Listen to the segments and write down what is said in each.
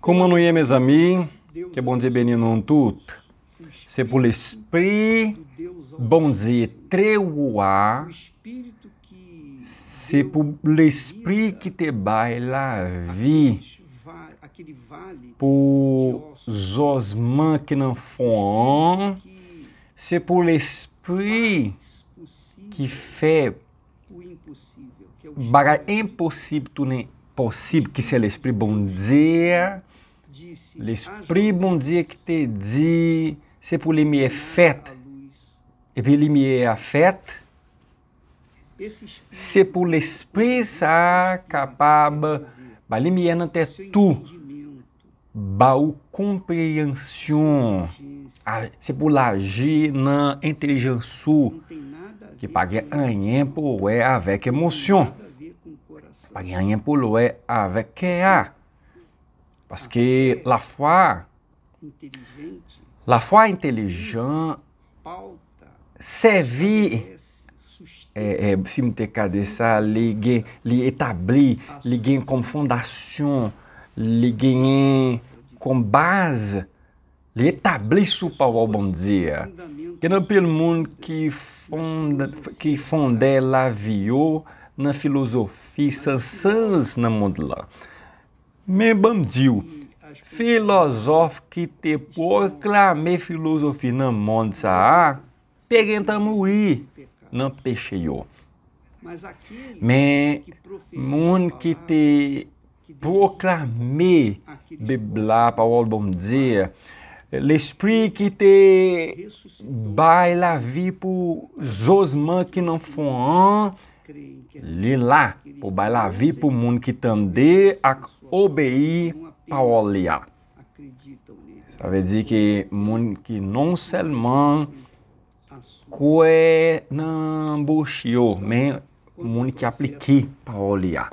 Como é, meus amigos, que bom dizer bénisse nous tudo. C'est por l'esprit bon Dieu treuá. C'est por l'esprit que te baila vi, por os mães que não font, c'est por l'esprit que fait bagay impossível, tudo é possível, que é o Espírito bom dia, L'esprit bon Dieu qui te dit, c'est pour les mieux fêtes. Et puis les mieux à fête, c'est pour l'esprit ça capable, bah, les mieux não ter tout. Bah, ou compreensão. Ah, c'est pour l'agir nan intelligence que pague rien pour ouais avec émotion. Pague rien pour ouais avec que Parce que la foi, la foi intelligente servir é, eh, é, eh, si m'te kade sa, li, gen, li etabli, li gen kom fondasyon, li base, li etabli sou pa wou bom diya. Gen apil moun ki, fond, ki fonde la vi na filosofia filosofi sans na moun la. Men ban diyo, filozof ki te poklame filozofi nan moun sa a, pe gen ta mou i, nan pe che yo. Men moun ki te poklame bebla pa wòl ban diyo, l'espri ki te bay la vi pou zozman ki nan foun an, li la, pou bay la vi pou moun ki tan de ak, Obey paoli ya. Sa ve di ki moun ki non selman kwe nan bouchi yo. Men moun ki apliki paoli ya.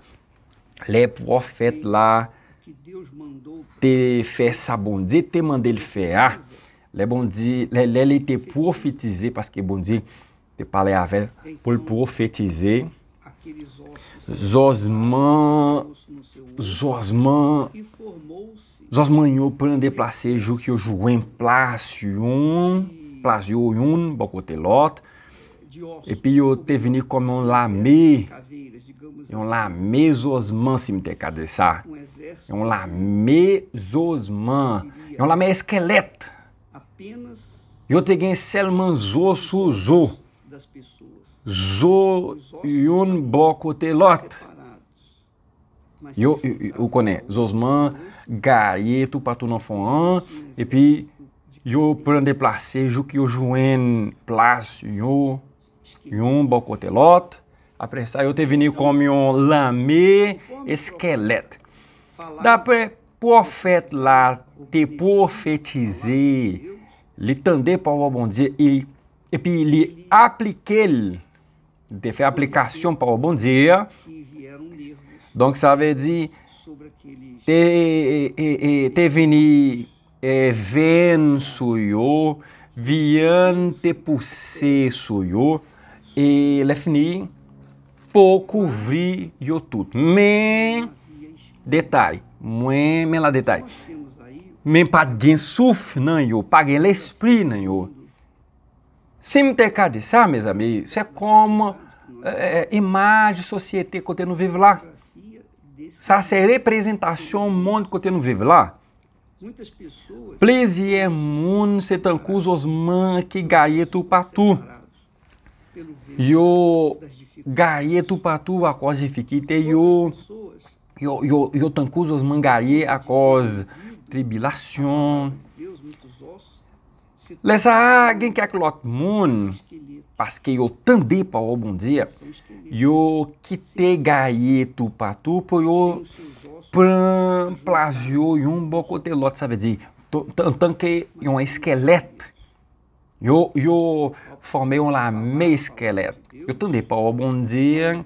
Le profet la te fe sa bondi, te mande li fe ya. Le ah. li te profetize paske bondi te pale ave pou profetize. Zosman, Zosman, Zosmanhou prende placê que o juem placium, placiou un, bocotelot, e pio vini como um lamê, é um lamê Zosman se me ter cadeçar, é um lamê Zosman, é um lamê esqueleto, eu teguei Das pessoas. zo yon boko te lot. Yo kone, zo zman, gaye, tou patou nan fon an, epi, yo prende place, jou ki yo jwen place, yon boko te lot, apre sa, yo te vini kome yon lame, eskelet. Dapre, pofet la, te pofetize, li tende pa wabondze, epi, e li aplike li, Bon te fe aplikasyon pa ou bon diya, donk sa ve di, te, te vini, ven sou yo, vian te pou se sou yo, e le fini, pou kouvri yo tout. Men, detay, men la detay, men pa gen souf nan yo, pa gen le esprin nan yo, seme te kade, sa me zami, se koma, É, é, imagem, sociedade que você não vive lá? essa representação representation mundo que você não vive lá? mundo, você Plaisir mun os osman que gaieto patu. E o gaieto patu a coisa fiquite e o e o tancus os gaie a coisa tribulação. Lesa alguém que é aclot mundo pasqueio tandepa o bom dia, yo kite gaieto patupo yo pran plagio yun bocotelote, ça veut dire, tant que yon esqueleto, yo, yo formei um me esqueleto, yo tandepa o bom dia,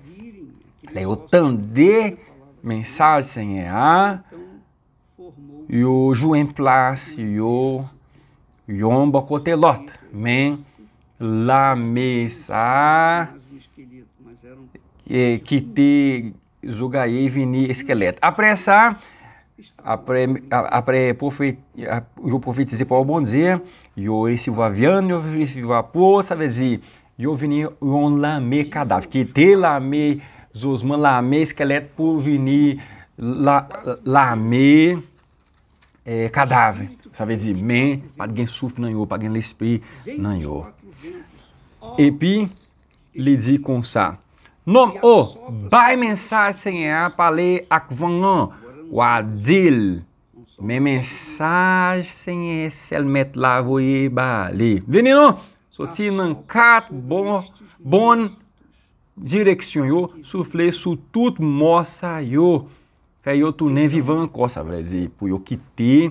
le yo tande mensagem sem a yo juem place, yo yon bocotelote, men, lamesar, é, que te zugaiei vini esqueleto. Apressar, apre, apre profetize para o bom dia, e esse se vaviano, e esse se vapor, sabe dizer, e vini eu lame cadáver, que te lame, zosman lame esqueleto por vini la, lame é, eh, cadáver. Sabe dizer, men, para alguém sofre, não, para alguém esprit, não et puis il dit comme ça. Nom o, bay mensaj Seigneur pale ak vangan, wadil. Men mensaj Seigneur sel met la voye bale. Veni nou, soti nan kat bon, bon direksyon yo, soufle sou tout mosa yo. Fè yo tounen vivan ko, sa vle di, pou yo kite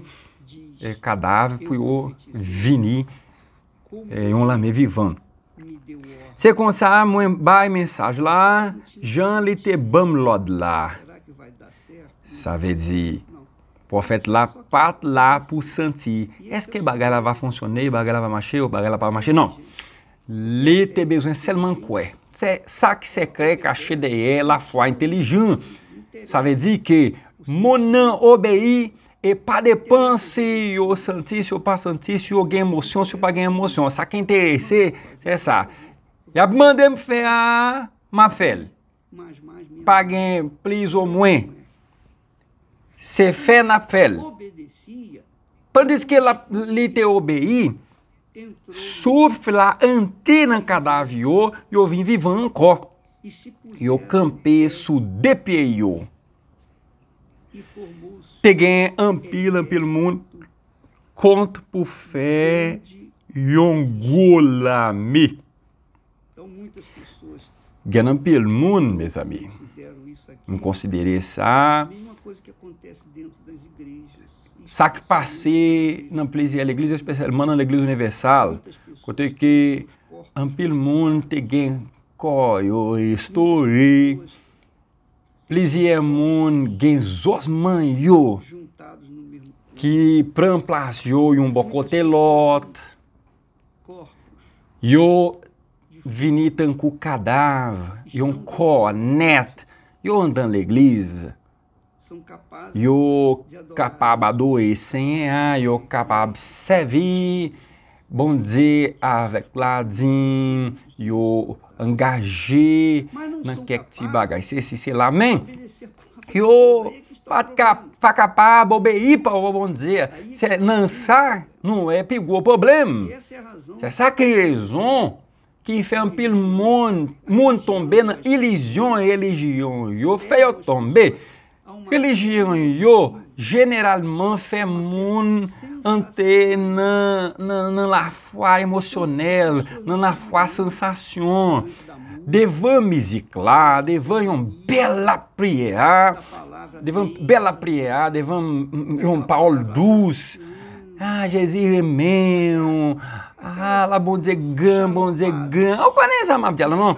eh, cadavre pou yo vini eh, yon lame vivan. Se kon sa mwen bay mensaj la, jan li te bam lod la. Sa ve di, profet la pat la pou santi, eske bagay la va fonsyone, bagay la va mache ou bagay la pa mache? Non, li te bezwen selman kwe. Sa ki se kre kache deye la fwa intelijan, sa ve di ki mon nan obeye, e de padepanse o santício, pa santício, alguém emoção, se paguei emoção. Sa quem interesse, é sa. E a mandem fea, ma fel. Paguem, plis ou moins. Se fe na fel. Pandes que la, li te obei, sufre la antena cadavio, e eu vim vivan ancor. E eu campei su depeio. E formou te ganha ampila pelo mundo. Conto por fé. Yongolami. Então muitas pessoas. Ganham pelo mundo, meus amigos. Não considerei essa. Sabe que passei na igreja, na igreja especial, mano, na igreja universal. Contei que ampila mundo te ganha. Coio, estourei. pliziye moun gen zozman yo, ki pran plas yo yon bokote lot, yo vinitan ku kadav, yon ko net, yo andan le gliza, yo kapab adoe senye a, yo kapab sevi, bon ze avekladzin, yo kapab angaje man kek ti bagay. Se se se lamen, ki yo pati ka pa, bobe ipa, se nan sa, nou e pigou problem. Se sa ki rezon, ki fe an pil moun tombe nan ilijyon, ilijyon yo, fe yo tombe, ilijyon yo, généralement fait moun ante nan, nan, nan la foi emosyonel, nan la fwa sensasyon. Devan bela la, devam yon bel apriye a, devan bel apriye a, devan yon paol douz. Ah, jezire men, ah, la bon dizer gan, bon diye gan. é konen sa map non?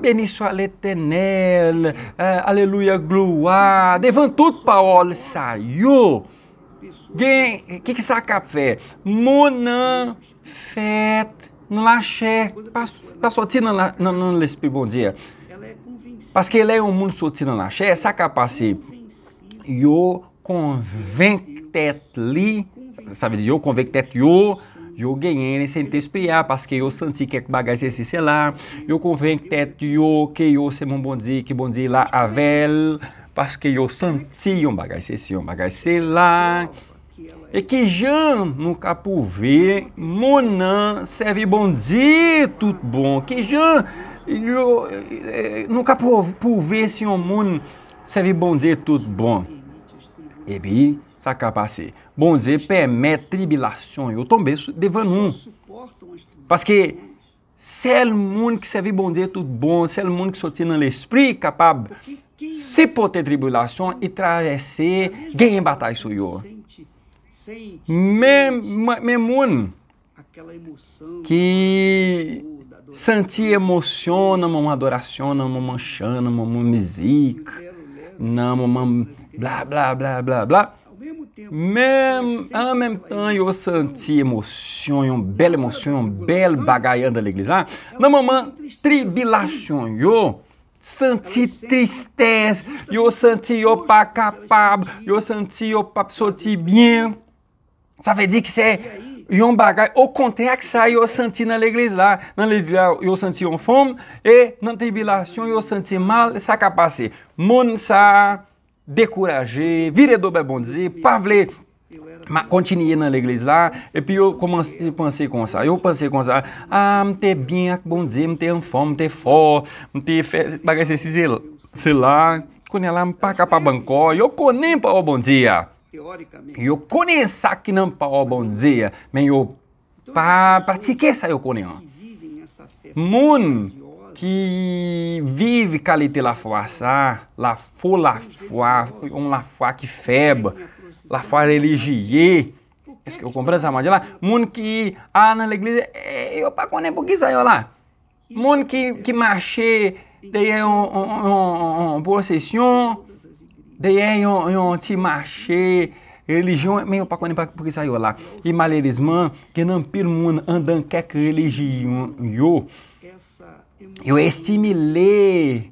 Beniso ale tenel, euh, aleluya gloa, devan tout pa ol sa yo, gen, ki ki sa kap fe, monan fet nan lache, pa sot si nan lespi bondia, paske ele e un moun sot si nan lache, sa kap pase, yo konvenktet li, sa ve de yo konvenktet yo, yo genyene sentes priya, paske yo santi kek bagay se si se la, yo konvenk tet yo, ke yo seman bondi, ke bondi la avel, paske yo santi yon bagay se si, yon bagay se la, e ki jan nuka pou ve, mounan seve bondi tout bon, ki jan e, nuka pou ve se yon mounan seve bondi tout bon, ebi, sa kapase. Bon Dieu permet tribulation yo um. Porque se é que mundo que serve bom dizer é é tudo bom, se é o mundo que só tem dans l'esprit capable se pode tribulation tribulação e gagner é bataille sur yo. Même, même monde que senti emociona dans adoração adoration, mão moment chant, dans moment blá blá blá blá blá. men an menm tan yon senti emosyon, yon bel emosyon, yon bel bagay an de l'egliz la, nan moman tribilasyon yon, senti tristez, yon senti yon pa kapab, yon senti yon pa soti bien, sa ve di ki se yon bagay, o kontre ak sa yon senti nan l'egliz la, nan l'egliz la yon senti yon fom, e nan tribilasyon yon senti mal, sa kapase, moun sa... dekouraje, vire dobe bondze, pa vle, kontinye nan l'eglis la, epi yo panse kon sa, yo panse kon sa, a, mte bin ak bondze, mte an fom, mte fo, mte fe bagay se se la, konye la mpa ka pa banko, yo konen pa o oh bondze ya, yo konen sa ki nan pa o oh bondze ya, men yo pa pratike sa yo konen ya, moun, que vive calite la foaçá, la fo la foa, on la foa que feba, la foa religie, isso que eu comprei essa magia lá, mundo que, ah, na igreja, eh, eu nem porque saiu lá, mundo que, que marche, tem é um, um, um, um processão, tem é um, um, te marche, religião, meio paconem porque saiu lá, e maleirismã, que não pelo mundo andando que religião, eu, eu estimulei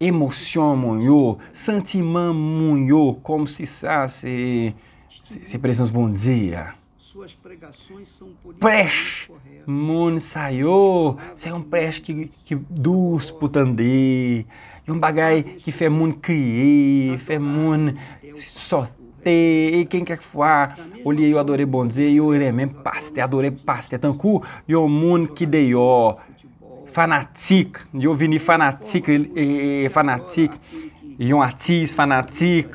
emoção muito, sentimento muito, como se fosse, se, se precisamos bom dia. Suas pregações são Preche, mundo saiu, é um preche que, que dus putandi, e um bagay que fez muito criar, fez mon sorte, quem quer que for, ah, olhei eu adorei bom dia, eu irei mesmo paste, adorei paste, tancu, e o mon que deu, fanatik, yo vini fanatik e, e, e fanatik yon atis fanatik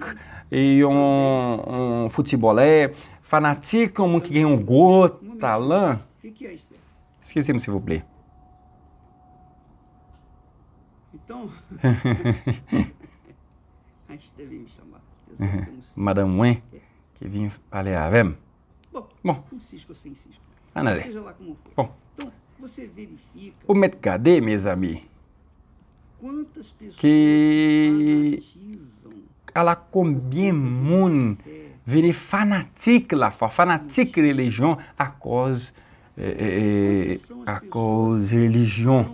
e yon futibole fanatik yon moun ki gen yon go talan eskezim se vou ple madan mwen ke vini pale avèm bon anade bon Ou met gade, me zami, ki ala kombien moun veni fanatik la fa, fanatik religion a koz a koz religion.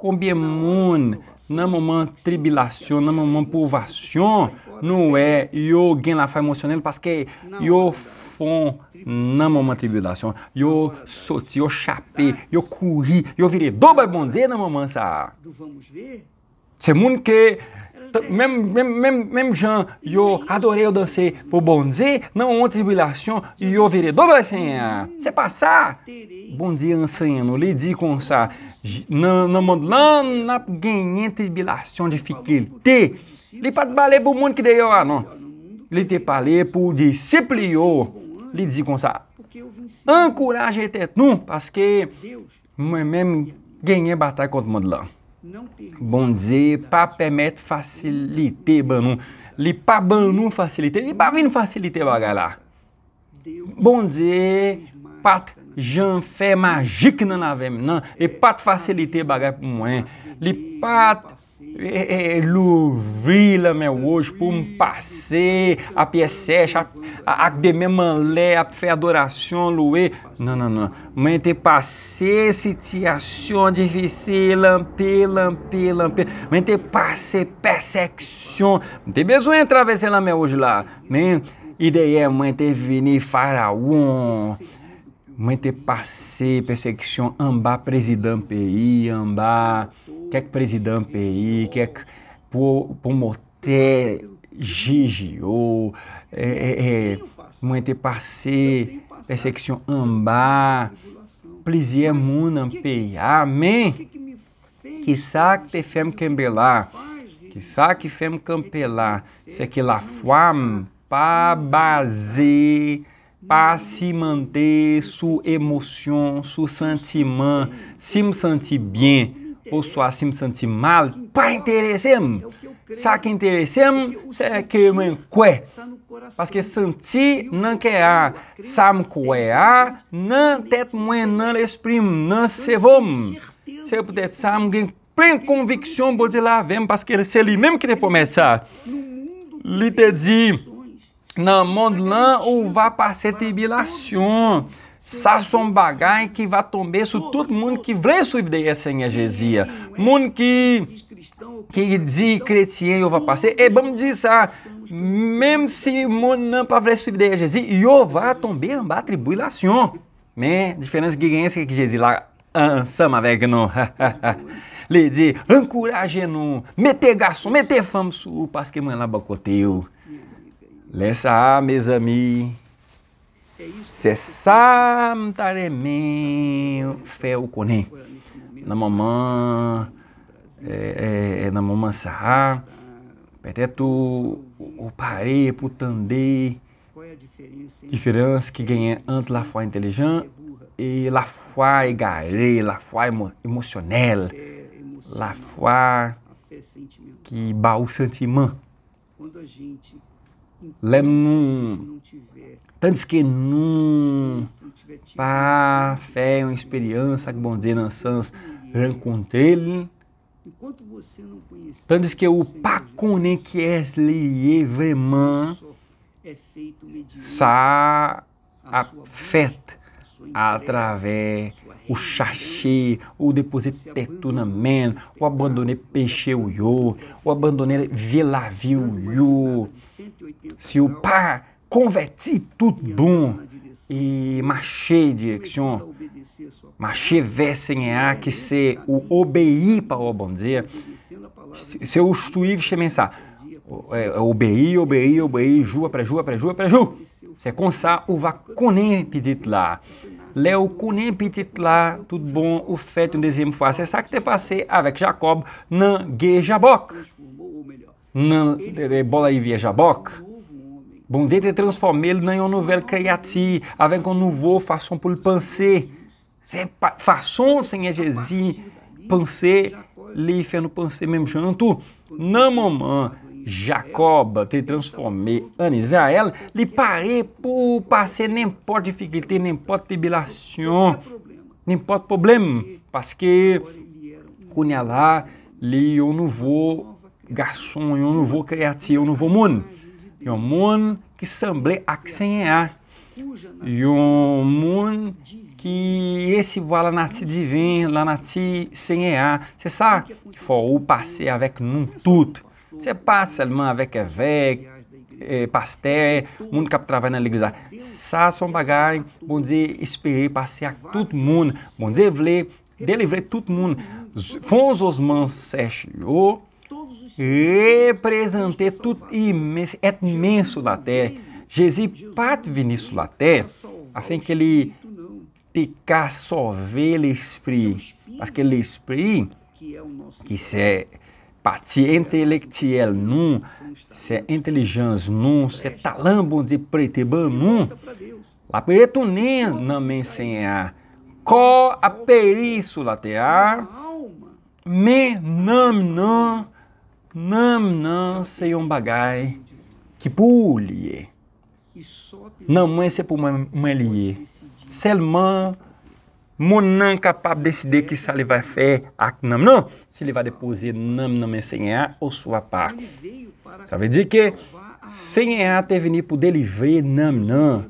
Kombien moun numa tribulação, numa povoação, não é eu quem lá faz emocionando, porque eu fom numa tribulação, eu soti, eu chapei, eu corri, eu virei dobra bom dizer na mamãe, sabe? Você que Mèm jan yo adore yo danse pou bonze, nan moun tribilasyon yo vire doble asenye. Se pa sa, bonze ansenye nou li di kon sa, nan moun lan nan genye tribilasyon di fikil te, li pat bale pou moun ki de yo anon, li te pale pou disipli yo. Li di kon sa, ankoraje tet nou, paske mwen mèm genye batay kont moun lan. Bon dize, pa pemet fasilite ban nou. Li pa ban nou fasilite, li pa vin fasilite bagay bon la. Bon dize, pat jan fe magik nan la vemen nan, li pat fasilite bagay pou mwen. Li pat É, é, Luvila meu hoje, por me passer, a PSH, a Académie Manlé, a Fé adoração Loué. Não, não, não. Mãe, te passei situação difícil, lampê, lampê, lampê. Mãe, te passei persecution. Não tem besoin de atravessar lá, meu hoje lá. Mãe, ideia, mãe, te venir faraon. Mãe, te passei perseguição ambá, presidente pays, ambá. Que presidente, Que presidampei, kek pomote gigio, é, é, é muente parce, persection ambá, plaisir, Muna, pei. Amém? Que sac te fem cambelar, que sac fem campelar, se que la fam pa base, para se manter sua emoção, seu sentiment, se me sentir bem, ou sou asim santi mal, pa enterezem. Sa ke enterezem, sa ke men kwe. Paske santi nan ke a, sam kwe a, nan tet men nan esprim, nan se vom. Se yo pwetet sam gen plen konviksyon bojela avem, paske se li menm kre pwemetsa. Li te di... Nan, moun nan ou va pase tribilasyon. Sa son bagay ki va tombe sou tout moun ki vle sou ideye senye jeziya. Moun ki, ki di kretien ou va pase, e bambi di sa. Mem si moun nan pa vle sou ideye jezi, yo va tombe amba tribilasyon. Men, diferansi ki genye se ke jezi la, an, sa ma vek non. Le di, an kuraje non, me te gason, me te famso, paske mwen la bakote yo. Lença A, mes amis. C'est ça, fait au conin. Na mamã, é, é, é na mamã sarra, peteto, o parê, putandê. É diferença que ganha entre la foi inteligente é e la foi garé, la foi emocionelle, la foi que baú sentiment. Lenum. Tantos que num. Pá, fé, uma experiência, que bom dizer, nansans, rencontrei-lhe. Tantos que o pacone que és lié vraiment sa afet através o chaché, o deposité tournament, o abandonner péché o yo, o abandonner vie o yo. Se o pas converti tudo bom e marcher direção, marcher vers Seigneur, que se o obéir para o bom dia, se eu estuive chemensa, é, é obéir, obéir, obéir, jua para jua para jua para jua, se consar o va connaître pedit lá. Léo Leucunim pititla, tudo bom, o fait um deuxième fois. É C'est ça que t'es passé avec Jacob nan Gejabok. Nan é, é, bola aí via Jabok. Bom dia, te transformei-lo em uma novela criativa, avec um nouveau façon pour le penser. C'est façon, Senhor Jesus, penser, lhe fazendo penser mesmo, não tu. Não, mamãe, Jacob te transformé en Israël, li paré pour passer n'importe difficulté, n'importe tribulação, n'importe problema, parce que cunha lá, li un nouveau garçon, un nouveau créature, un nouveau monde. Un monde qui mundo que semble a que esse voa lá na ti divin, lá na ti senhea. C'est ça qu'il faut passer avec nous tudo você passa alemã avec avec, eh, Pasteur, mundo que trabalha na igreja. Sa são bagagem, bom dizer, esperar a todo mundo, bom dizer, vler, deliver todo mundo. Fons os mans sechio, representar tudo imenso, imenso da terra. Jesus pat vinisso da terra, afim que ele ticar só ver l'esprit, aquele esprit que se é partie intellectuelle, non, se é intelligence, non, se é talent, bon de preteban bon, non. La peretune, não me ensinar. Co a perísula tear, me nam não, nam não sei um bagai que pule. Não mãe se por mãe lié. Seulement Monan capaz de decidir que se ele vai fazer não, não, se ele vai depois não, não ensinar ou sua pá. Sabe dizer que sem a teve nem poder livre não, não.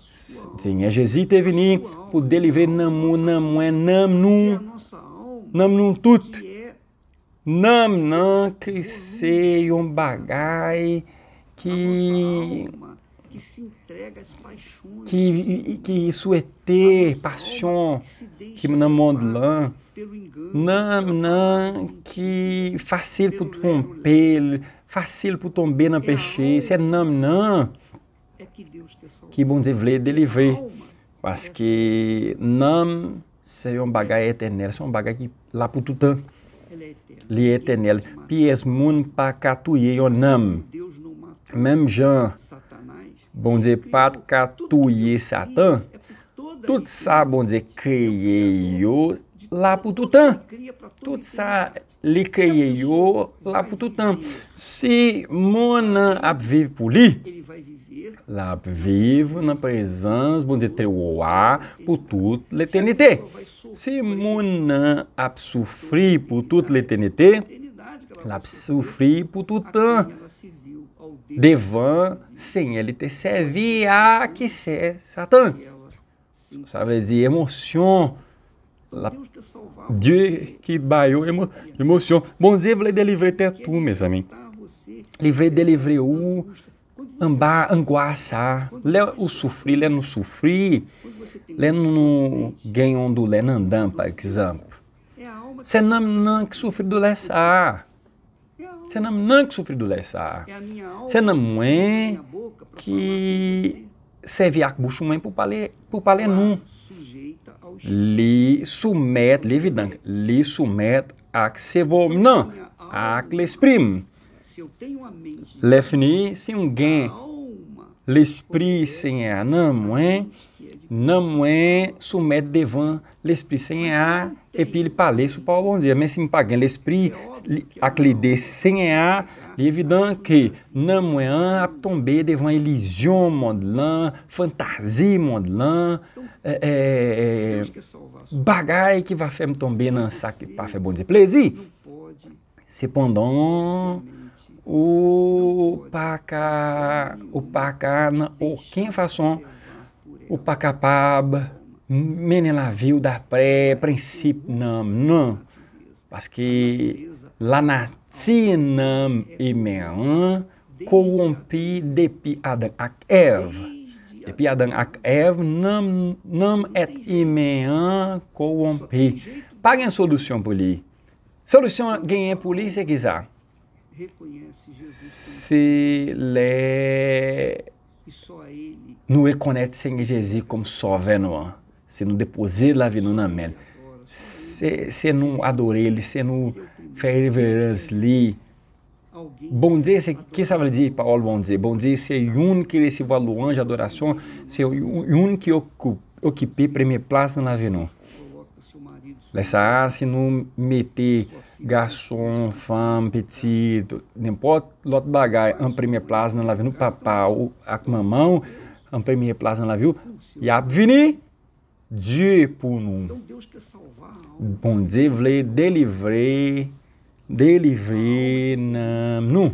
Sem a Jesus teve nem poder livre não, não é não, não, não, não tudo. Não, não, que sei um bagai que que se entrega às paixões, que, que souhaite, é passion, que me mondelin, nam, nam, que fácil para tromper, fácil para tomber na péché, é, é não não é que bon Dieu veut délivrer, parce que nam, c'est un bagage éternel, c'est um bagage que lá para tout temps, li éternel, puis es moun pa katouye yon nam, même Jean, bon de pat katouye satan, tout sa bon de kreye yo la pou toutan. Tout sa li kreye yo la pou toutan. Si moun nan ap vive pou li, la ap vive nan prezans bon de trewo a pou tout l'eternite. Si moun nan ap soufri pou tout l'eternite, la ap soufri pou toutan. Devan sem LTCV, ah, que se Satan. Ça veut dire émotion. La... Dieu qui baiou emo... émotion. Bom dia, vou delivrei até tu, meus amigos. Livrei, delivrei o ambar, anguaçar. Lé o sofrer, lé no sofrer. Lé no ganhon do lé nandam, par exemplo. C'est não, nan que sofre do lé sa. Você não não é que do lessa. É você não é, é que serve a bucho mãe por palê por palê num. Li sumet li vidank. Li sumet a que se vou não a que exprime Lefni se um gen. L'esprit sem a não é não é soumet devant l'esprit, sem a epile Paleço, Paulo Bom Dia. Mas se me pague l'esprit, aclidé sem a, l'évident que não é un a tomber devant illusion mondelan, fantasia mondelan, é, é, é que vai faire me tomber num saco para faire bon dizer plaisir. pondo o paca, o paca, ou quem façon o Pacapaba, Menelavil da Pré, Princípio não não, parce que Lanati Nam e meã Corrompi Depi Adam Ak Ev, Depi Adam Ak Ev, Nam, nam et Imean Corrompi. Paguem solução por ali. Solução ganhei por ali se quiser. Se lê. E só ele não Nous reconnaissons como só sauveur, se não déposer la vie nous amène. Se, se não adorer ele, se não fez révérence ali. Bom dia, o que ça veut dire, Paulo, bom dia? Bom dia, o único que recebeu a louange, adoração, o único que qui a primeira place na vie nessa se não meter garçom, femme, petit, n'importe l'autre bagaille a primeira place na vie nous, papa, ou a mamão, An pèmye plaz nan la viw, yap vini, djè pou nou. Bon, djè vle delivre, delivre nan nou.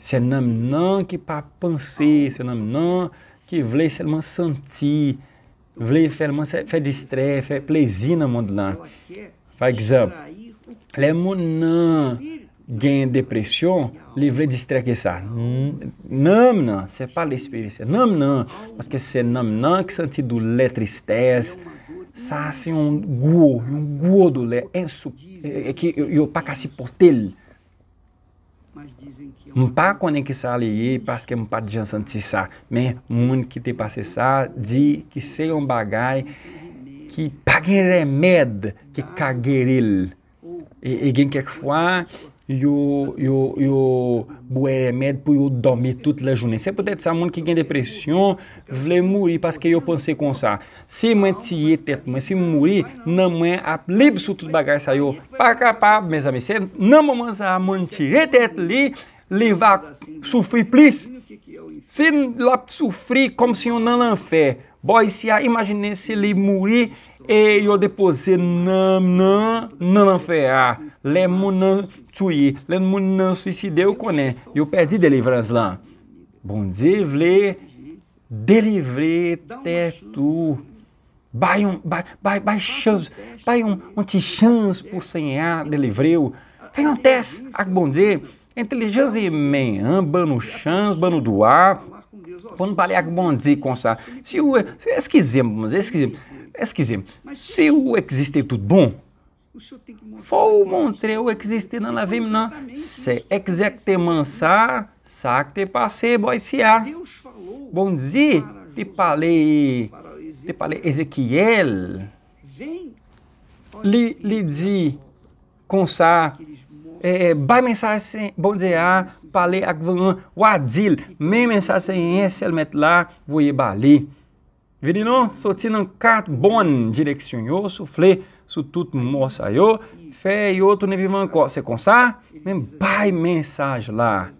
Se nan nan ki pa panse, se nan nan ki vle seman santi, vle fè distre, fè plezi nan moun nan. Fè gizab, lè moun nan. gen depresyon, li vre distreke sa. Nam nan, se pa l'espirisyon. Nam nan, maske se nam nan ki santi do le tristez, sa se yon gwo, yon gwo do le, e ki yo pa kasi pote l. Mpa kwenen ki sa aleye, paske mpa dijan santi sa, men moun ki te pase sa, di ki se yon bagay ki pa gen remed ki kagele l. E gen kek fwa, yo boye remed pou yo domi tout la jounen. Se potet sa moun ki gen depresyon, vle mouri paske yo panse kon sa. Se moun tiye tet moun, se mouri, nan moun ap libsou tout bagay sa yo. Mes amis, se nan moun sa moun tiye tet li, li va soufri plis. Se lop soufri kom se yon nan lan fe, boy si a imagine se li mouri, e eu depose nan nan nan anfea, le moun nan touye, ah, le moun nan suicide ou konen, yo perdi delivrans lan. Bondye vle delivre tetou. Bay um, bai bai bay chans, bay um, um ti chans pou senhar delivreu. Fè yon tes ak ah, bondye, inteligência e menhan, bano chans, bano doar, pou nou pale ak ah, bondye com sa. Se, o se eskizem, bondye, Pesquisemos. É se o existe tudo bom, vou montar o existe não lá vem não. Se existe mansar, sac te passei boiciar. Bom dia, te falei, te falei Ezequiel. Li, li di, consar, é, vai é, mensagem, bom dia, falei a Guan, o Adil, me mensagem é essa, ele mete lá, vou ir bali. Virino soținan cat bon direcționoso, fle su tut mos aio, fe e outro neviman co se consa, nem bai mensagem lá.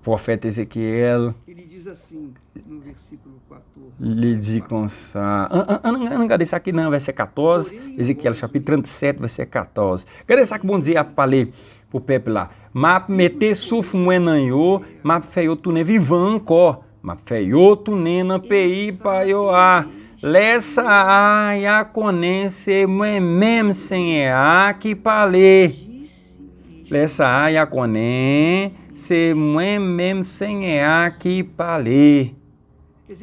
Profeta Ezequiel. Ele diz assim no versículo 14. Lhe diz consa. Não cadê aqui não, vai ser 14. Ezequiel capítulo 37, vai ser 14. Cadê isso que bom dizer a palê pro pepe lá? Map meter suf moenanho, map feio tu nevivão co. Mpfe yotou nenan peyi payo a. Lè sa a yakonen se mwen menm senye a ki pale. Lè sa a yakonen se mwen menm senye a ki pale.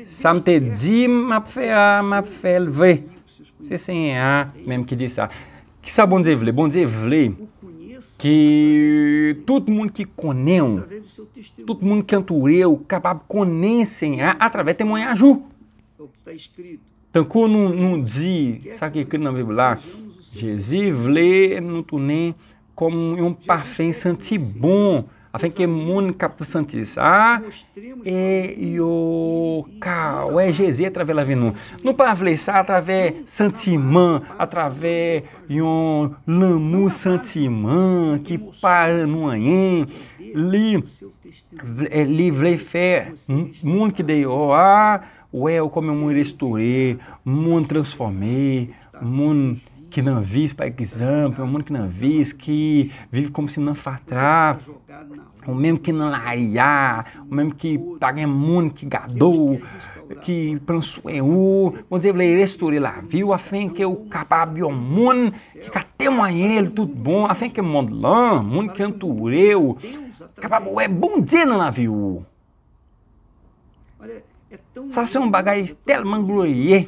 Samte di mpfe a mpfe lve. Se senye a menm ki disa. Kisa bon ze vle, bon ze vle. que todo mundo que conhece, tá todo mundo que é antureu, capaz conhecem através de testemunhaju. É Tancou num, num dia, sabe que é escrito na Bíblia? Jesus lê no tunem como um é parfum santi bom. Assim que mun capsantis a ah, e é o ca o é EGZ através da venu no parler através santimã, através yon l'amour que para parle noyen li li vle fé, mun que dei o a ou é o como mun restaurer mun transformei mun que não pai para exame, é um mundo que não vive, que vive como se não fartar, o mesmo que não laia, o mesmo que paga é mundo que gadou, que pansueu, quando vou restaure lá, viu, a fim que é o capabio mundo, que até amanhã ele tudo bom, a fim que o mundo o mundo que é antureu, capabio é bom dia no navio. Sa se um bagay telman gloye,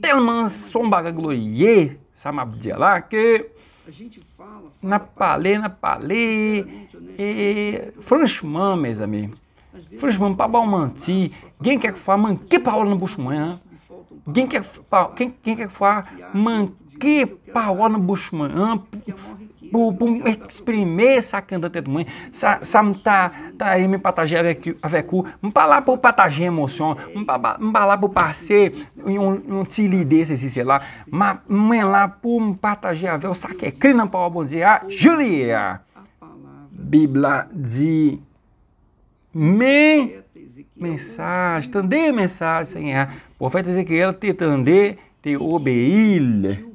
telman son bagay gloye, Samabdia lá, que. A gente fala. fala na palê, na palê. E. Franchman, meus é amigos. Franchman, pabalmanti. Quem quer que fa manque paola no buchumanha? Quem quer que Quem, quem quer que fa manque paola no manhã exprimir essa canda de mãe, essa tá tá aí me patagé avecu, me falar pro patagé emoção, me falar pro parceiro um um tili desse sei lá, mas me é lá pro patagé que saque é crina para o bom dia, ah, Julia. Bíblia de me mensagem, tandê mensagem, Senhor. O profeta Ezequiel te tandê, te obeil.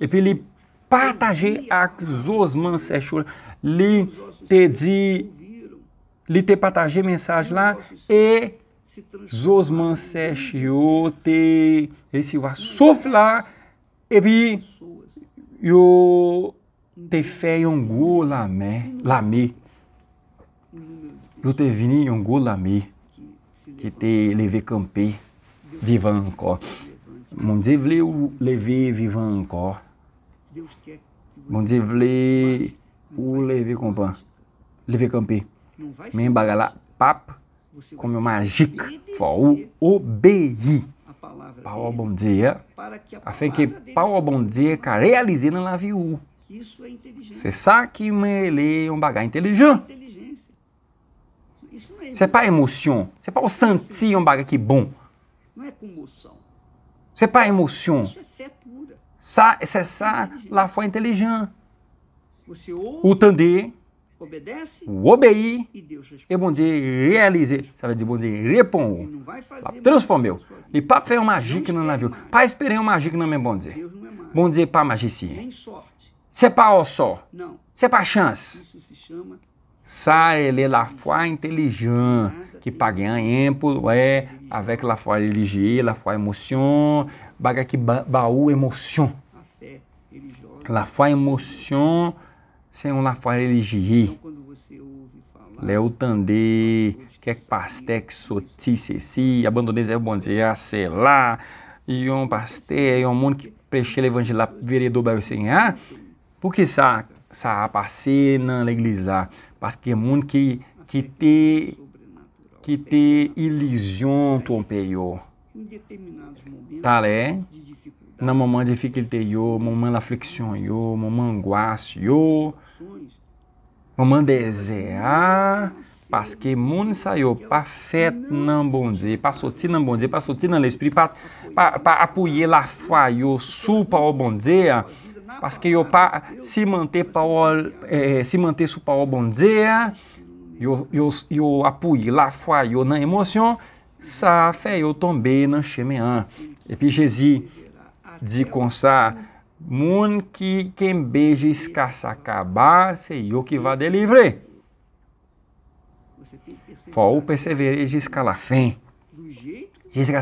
E Filipe partager avec Zosman Sechou, lui te di li te partagé message lá e Zosman Sechou te recebeu souffle là et puis yo te fait un gros lamé, lamé. Yo te vini un gros lamé qui te leve camper vivant encore. Mon Dieu voulait lever vivant encore. Bondiv li ou leve kompan. Leve kampi. Men baga la pap kome magik. Fwa ou obeyi. Pa ou bom dia. afim que pau ou bom dia ka realize nan la vi ou. Se sa ki men ele baga intelijan. Se pa emosyon. Se pa o santi é um baga ki bom? Se pa emosyon ça, c'est ça é la foi inteligente. O tandê, obedece, o obei, e bom dia realize, ça veut dizer bom dia repon, transformeu. E para fazer é uma magique no navio, pas esperar uma magique no meu bom dia. Bom dia pas magicien. C'est é pas só? sort. é para chance. Isso se chama ça ele la foi intelligente, uhum. que pague a impôt, é, avec la foi religieux, la foi emoção baga que baú emoção La foi emoção sem la foi religieux. Léo Tandé, que é assim, que soti né? esse abandonez é bom dia, sei lá, e um pasteur, e um mundo que preche o evangelho vereador vai ah, porque sabe ça a passé dans l'église là parce que monde qui qui était qui était illusion trompé yo tá là dans moment de difficulté yo moment d'affliction yo moment angoisse yo moment désert parce que monde ça yo pas fait dans bon Dieu pas sorti dans bon Dieu pas l'esprit la foi yo sous par bon parce que yo pa simante parole, eh, manter o parole bondye, yo, yo, yo apouye la foi yo na emosyon, sa fe yo tombe nan cheme an. Epi Jezi di kon sa, moun ki kembe jiska sa kaba, se yo ki va delivre. Fwa ou persevere jiska la fin, jiska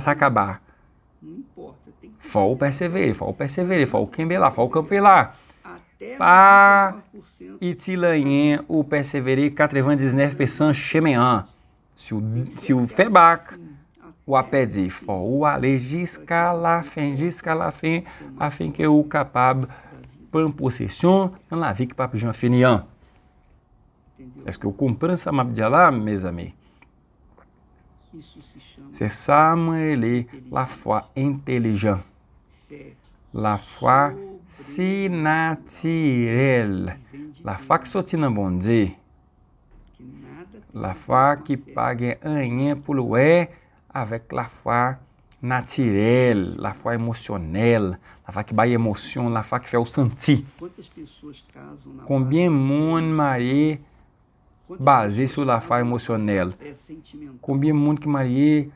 o Fol persevere, o persevere, fol o fol campelar. Pá, itilanhê, o PCV, catrevan, desnef, peçan, chemean. Se o, se o febac, assim, o apedi, fol, o ale, giscalafen, giscalafen, afim que o capab, pan possession, an lavic papijan fenian. Est-ce que eu comprends ça, Mabdiallah, se amis? C'est ça, ele, la foi intelligente. La foi si naturelle. La foi que sorti nan bon Dieu. La foi que pague anyen pou louer avec la foi naturelle, la foi emotionnelle, la foi que baille émotion, la foi que fait o sentir. Combien monde marié basé sur la foi émotionnelle? Combien monde que marié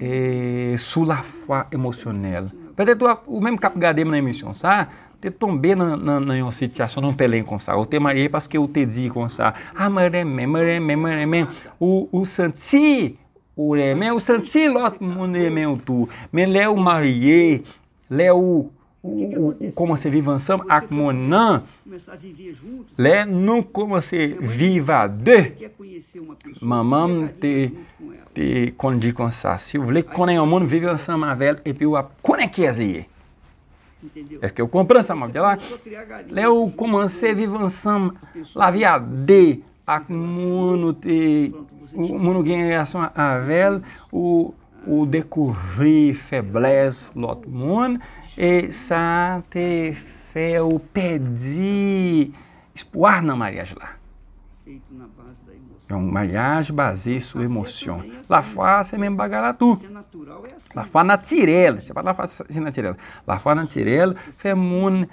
E sou la fwa emosyonel. Pe te to a, ou menm kap gadem nan emisyon sa, te tombe nan yon sityasyon nan pelen kon sa. Ou te marye paske ou te di kon sa. A, mè remen, mè remen, mè remen, ou, ou, san ti, ou remen, ou san ti, lot mè remen ou tou. Men le ou marye, le ou, ou koman se vivansam ak moun nan le nou koman se viva de mamam te kondikonsa si ou vle konen yo moun vivansam a vel epi ou ap konen ki as liye eske ou kompran sa moun le ou koman se vivansam la viya de ak moun te moun gen yon reasyon a vel ou dekouvi febles lot moun e sa o pedi, espoar na mariage lá. É um mariage basé sua emoção. Assim, né? La face é mesmo bagaratu. La na tirela, C'est pas la fa na tirela. La foi naturelle, fait mon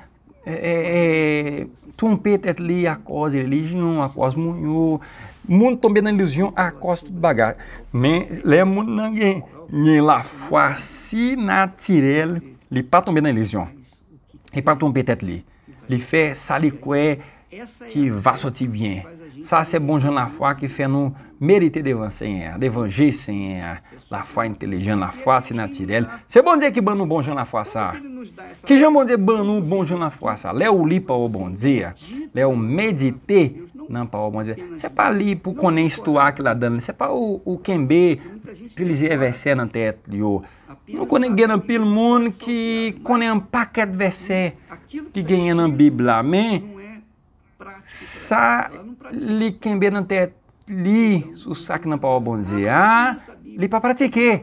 é, é, trompeta é ali a cos religião, a cos munho, mundo também na ilusão a cos tudo bagar. Mas lembro ninguém, nem la fa si tirela li pa tombe nan ilizyon, li pa tombe tet li, li fe sa li kwe é ki va soti byen. Sa se bon jan la foi ki fe nou merite devan senyer, devan je senyer, la fwa intelijan, la fwa sinatirel. Se bon diye ki ban nou bon jan la fwa sa. É que jan bon diye ban nou bon jan la fwa sa. Le ou li pa ou bon diye, le ou medite nan pa ou bon diye. Se pa li pou konen istwa ki la dan, se pa ou, ou kenbe, pi li zi evese nan tet yo. Não kone gjenë mundo que ki kone an paket vese que ganha na Bíblia, amém. sa li kenbe nan até li o sa ah, ah? é na nan pa wabonze, a, li para praticar.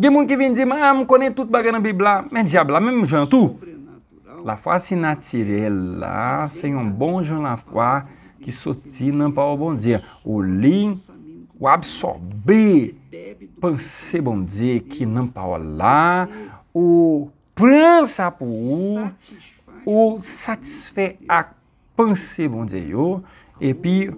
Gen moun que vin di, ma, m konen tout bagay na Bibla, mas diab la, mesmo m jan La face sinatirel la, se yon bon jan la fwa ki soti nan pa wabonze. Ou li, Pensei bon Dieu qui n'en parle ou prend pour vous, ou satisfait à penser bon Dieu, et puis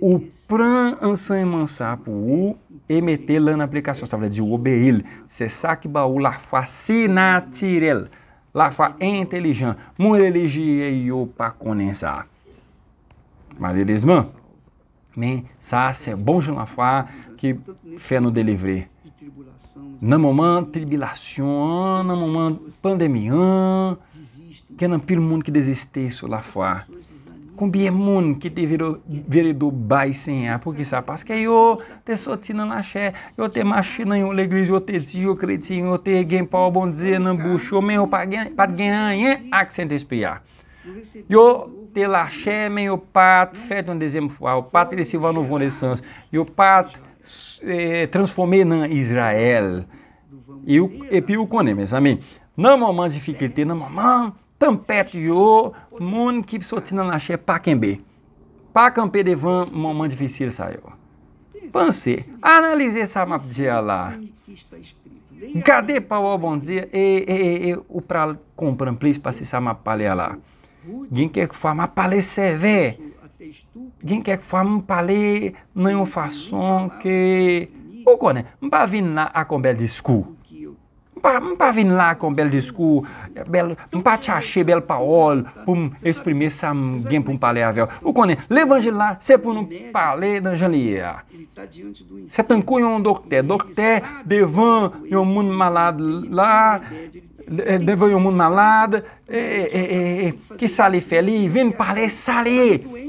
ou prend enseignement ça pour vous et mettez là en application. Ça veut dire obéir. C'est ça qui va la foi si naturelle, la foi intelligente. Mon religieux, yo pas connaît ça. Malheureusement. Mais ça, c'est bon, je la foi qui fait nous de Nan moment tribulation, nan pandemia, que é o mundo que ki deziste sou la fwa. Konbyen moun que te veredo bay sen ya, pou porque sa? Paske yo te soti nan la chè, yo te mache nan alegria, eu yo te di eu kreti, yo te gen pa ou bondize nan boucho, men yo pat gen, pat gen an yon ak sent espri ya. Yo te lache, men pato pat fet an dezem fwa, yo pat resiva nou von lesans, yo é, transformei na Israel. Eu e piu com ele, mas amém. Na mamãe de ficar na mamãe, tão perto de mundo que só tinha na chefe para quem be. Para quem be devan, mamãe difícil saiu. Pense, analise essa map de lá. Cadê para o bom dia e, o para comprar um place para se essa map para lá? Quem quer que faça uma palestra, velho? gen kek fwa mp pale nan yon fason ke... O konen, mpa vin la akon bel diskou. Mpa vin la akon bel diskou. Mpa chache bel paol pou esprime sa gen pou mp pale avyo. O konen, levange la se pou mp pale nan jan liye. Se tankou yon dokte. Dokte devan yon moun malade la. Devan yon moun malade. E, e, e, ki sale feli, vin pale sale. E!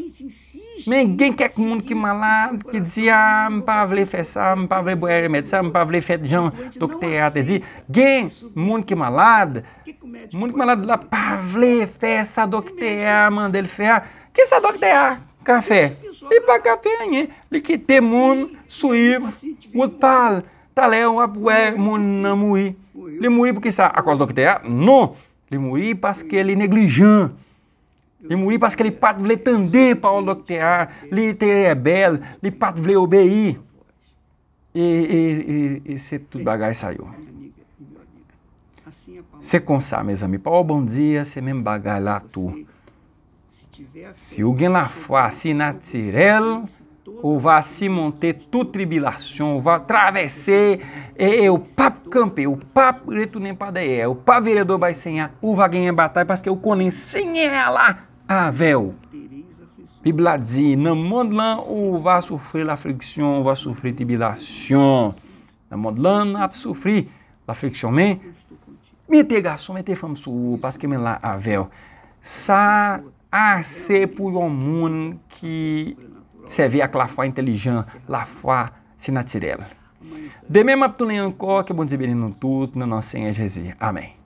Men gen kek moun ki malad ki dzi a ah, mpavle fe sa, mpavle bwe remedi sa, mpavle fe jan dokte a te dzi. Gen moun ki malad, moun ki malad la pavle fe sa dokte a mande li fe a. Ki sa dokte a ka fe? Ipa e ka fe enye. Li ki te moun suiv mout pal, tale wap bwe moun nan moui. Li moui pou ki sa akwa dokte a? Non, li moui paske li neglijan. Demuri parce que é li pat vle tende parole docteur, li était belle, li pat vle obéir. E, e, e, e se tout bagay saiu. yo. Se kon sa, mes ami, pa bon dia, se men bagay la tu. Se ou gen la se si assim natirel, ou va se monte tout tribilasyon, ou va travesse, e, ou pap kampe, ou pap retounen pa deye, ou pap vereador bay senha, ou va genye batay, paske ou konen senha la, Avel. Bíblia diz: Não lan ou vai sofrer aflição, vai sofrer tribulação. lan modelan, vai sofrer aflição, mas Mete garçom, mete femme sou, parce que men la avel. Sa a se pou um mundo ki serve ak la inteligente, intelijan, la fwa sinatirel. De même, tu vous encore que bon bem bénisse tudo na nossa enseigne Jesus, Amém.